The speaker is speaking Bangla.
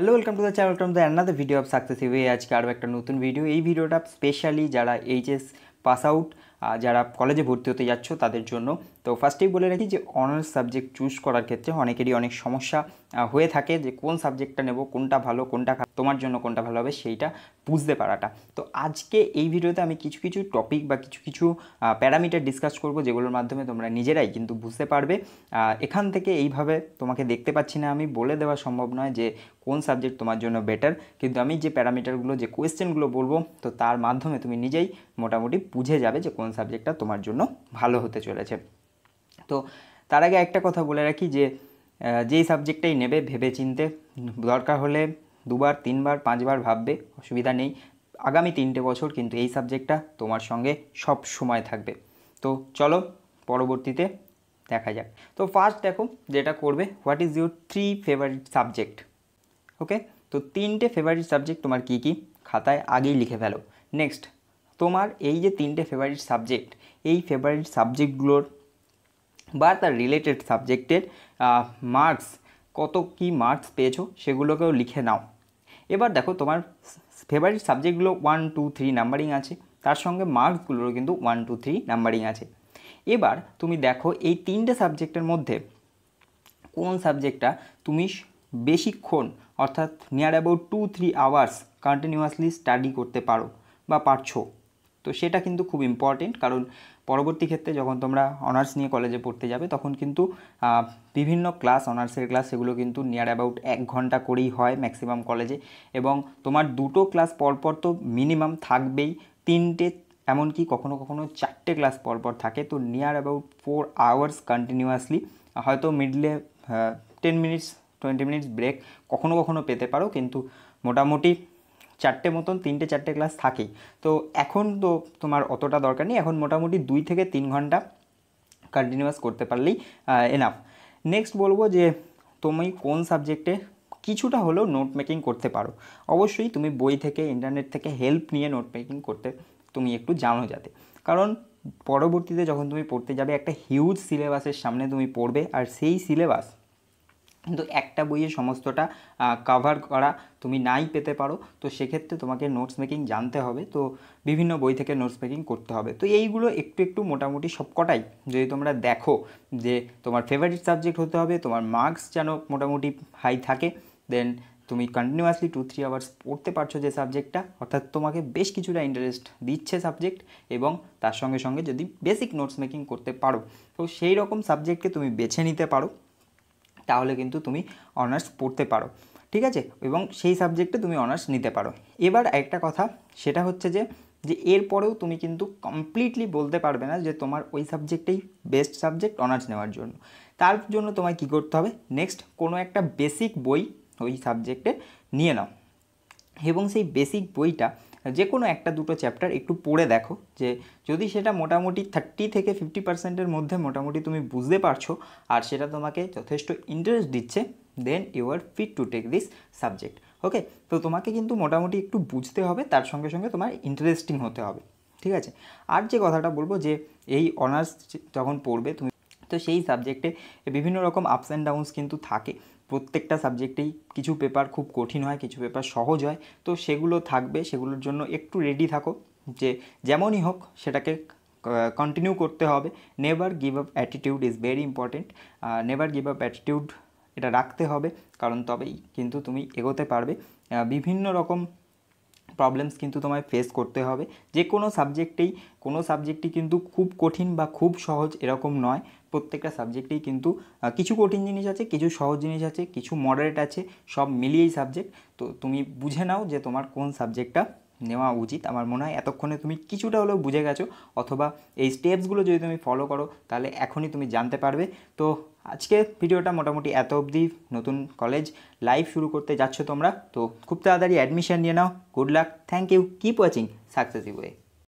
hello welcome to the channel welcome the another video of successive আজকে আরও একটা নতুন ভিডিও এই ভিডিওটা স্পেশালি যারা এইচএস পাস আউট যারা কলেজে ভর্তি হতে যাচ্ছ তাদের জন্য তো ফার্স্টেই বলে রাখি যে অনার্স সাবজেক্ট চুজ করার ক্ষেত্রে অনেকেরই অনেক সমস্যা হয়ে থাকে যে কোন সাবজেক্টটা নেব কোনটা ভালো কোনটা তোমার জন্য কোনটা ভালো হবে সেইটা বুঝতে পারাটা তো আজকে এই ভিডিওতে আমি কিছু কিছু টপিক বা কিছু কিছু প্যারামিটার ডিসকাস করব যেগুলোর মাধ্যমে তোমরা নিজেরাই কিন্তু বুঝতে পারবে এখান থেকে এইভাবে তোমাকে দেখতে পাচ্ছি না আমি বলে দেওয়া সম্ভব নয় যে কোন সাবজেক্ট তোমার জন্য বেটার কিন্তু আমি যে প্যারামিটারগুলো যে কোয়েশ্চেনগুলো বলবো তো তার মাধ্যমে তুমি নিজেই মোটামুটি বুঝে যাবে যে কোন কোন সাবজেক্টটা তোমার জন্য ভালো হতে চলেছে তো তার আগে একটা কথা বলে রাখি যে যেই সাবজেক্টটাই নেবে ভেবে চিনতে দরকার হলে দুবার তিনবার পাঁচবার ভাববে অসুবিধা নেই আগামী তিনটে বছর কিন্তু এই সাবজেক্টটা তোমার সঙ্গে সব সময় থাকবে তো চলো পরবর্তীতে দেখা যাক তো ফার্স্ট দেখো যেটা করবে what is your three favourite subject okay তো তিনটে ফেভারিট সাবজেক্ট তোমার কি কি খাতায় আগেই লিখে ফেলো নেক্সট তোমার এই যে তিনটে ফেভারিট সাবজেক্ট এই ফেভারিট সাবজেক্টগুলোর বা তার রিলেটেড সাবজেক্টের মার্কস কত কি মার্কস পেয়েছো সেগুলোকেও লিখে নাও এবার দেখো তোমার ফেভারিট সাবজেক্টগুলো ওয়ান টু থ্রি নাম্বারিং আছে তার সঙ্গে মার্কসগুলোরও কিন্তু ওয়ান টু থ্রি নাম্বারিং আছে এবার তুমি দেখো এই তিনটে সাবজেক্টের মধ্যে কোন সাবজেক্টটা তুমি বেশিক্ষণ অর্থাৎ near about two three hours continuously study করতে পারো বা পারছো তো সেটা কিন্তু খুব ইম্পর্টেন্ট কারণ পরবর্তী ক্ষেত্রে যখন তোমরা অনার্স নিয়ে কলেজে পড়তে যাবে তখন কিন্তু বিভিন্ন ক্লাস অনার্সের ক্লাস সেগুলো কিন্তু নিয়ার অ্যাবাউট এক ঘন্টা করেই হয় ম্যাক্সিমাম কলেজে এবং তোমার দুটো ক্লাস পরপর তো মিনিমাম থাকবেই তিনটে এমনকি কখনো কখনো চারটে ক্লাস পরপর থাকে তো near about four hours continuously হয়তো মিডলে ten minutes twenty minutes break কখনো কখনো পেতে পারো কিন্তু মোটামুটি চারটে মতন তিনটে চারটে ক্লাস থাকে তো এখন তো তোমার অতটা দরকার নেই এখন মোটামুটি দুই থেকে তিন ঘন্টা কন্টিনিউয়াস করতে পারলেই এনাফ নেক্সট বলবো যে তুমি কোন সাবজেক্টে কিছুটা হলেও নোট মেকিং করতে পারো অবশ্যই তুমি বই থেকে ইন্টারনেট থেকে হেল্প নিয়ে নোট মেকিং করতে তুমি একটু জানো যাতে কারণ পরবর্তীতে যখন তুমি পড়তে যাবে একটা হিউজ সিলেবাসের সামনে তুমি পড়বে আর সেই সিলেবাস কিন্তু একটা বইয়ে সমস্তটা কাভার করা তুমি নাই পেতে পারো তো সেক্ষেত্রে তোমাকে নোটস মেকিং জানতে হবে তো বিভিন্ন বই থেকে নোটস মেকিং করতে হবে তো এইগুলো একটু একটু মোটামুটি সবকটাই যদি তোমরা দেখো যে তোমার ফেভারিট সাবজেক্ট হতে হবে তোমার মার্কস যেন মোটামুটি হাই থাকে দেন তুমি কন্টিনিউয়াসলি টু থ্রি আওয়ার্স পড়তে পারছো যে সাবজেক্টটা অর্থাৎ তোমাকে বেশ কিছুটা ইন্টারেস্ট দিচ্ছে সাবজেক্ট এবং তার সঙ্গে সঙ্গে যদি বেসিক নোটস মেকিং করতে পারো তো সেই রকম সাবজেক্টকে তুমি বেছে নিতে পারো তাহলে কিন্তু তুমি অনার্স পড়তে পারো ঠিক আছে এবং সেই সাবজেক্টে তুমি অনার্স নিতে পারো এবার একটা কথা সেটা হচ্ছে যে যে এরপরেও তুমি কিন্তু কমপ্লিটলি বলতে পারবে না যে তোমার ওই সাবজেক্টেই বেস্ট সাবজেক্ট অনার্স নেওয়ার জন্য তার জন্য তোমায় কি করতে হবে নেক্সট কোনো একটা বেসিক বই ওই সাবজেক্টে নিয়ে নাও এবং সেই বেসিক বইটা যে কোনো একটা দুটো চ্যাপ্টার একটু পড়ে দেখো যে যদি সেটা মোটামুটি থার্টি থেকে ফিফটি পার্সেন্টের মধ্যে মোটামুটি তুমি বুঝতে পারছো আর সেটা তোমাকে যথেষ্ট ইন্টারেস্ট দিচ্ছে then you are fit to take this subject okay তো তোমাকে কিন্তু মোটামুটি একটু বুঝতে হবে তার সঙ্গে সঙ্গে তোমার ইন্টারেস্টিং হতে হবে ঠিক আছে আর যে কথাটা বলবো যে এই অনার্স যখন পড়বে তুমি তো সেই সাবজেক্টে বিভিন্ন রকম আপস অ্যান্ড ডাউনস কিন্তু থাকে প্রত্যেকটা সাবজেক্টেই কিছু পেপার খুব কঠিন হয় কিছু পেপার সহজ হয় তো সেগুলো থাকবে সেগুলোর জন্য একটু রেডি থাকো যে যেমনই হোক সেটাকে কন্টিনিউ করতে হবে never give up attitude is very important never give up attitude এটা রাখতে হবে কারণ তবেই কিন্তু তুমি এগোতে পারবে বিভিন্ন রকম প্রবলেমস কিন্তু তোমায় ফেস করতে হবে যে কোনো সাবজেক্টেই কোনো সাবজেক্টই কিন্তু খুব কঠিন বা খুব সহজ এরকম নয় প্রত্যেকটা সাবজেক্টেই কিন্তু কিছু কঠিন জিনিস আছে কিছু সহজ জিনিস আছে কিছু মডারেট আছে সব মিলিয়েই সাবজেক্ট তো তুমি বুঝে নাও যে তোমার কোন সাবজেক্টটা নেওয়া উচিত আমার মনে হয় এতক্ষণে তুমি কিছুটা হলেও বুঝে গেছো অথবা এই স্টেপসগুলো যদি তুমি ফলো করো তাহলে এখনই তুমি জানতে পারবে তো আজকে ভিডিওটা মোটামুটি এত অবধি নতুন কলেজ লাইভ শুরু করতে যাচ্ছ তোমরা তো খুব তাড়াতাড়ি অ্যাডমিশান নিয়ে নাও good luck thank you keep watching successive way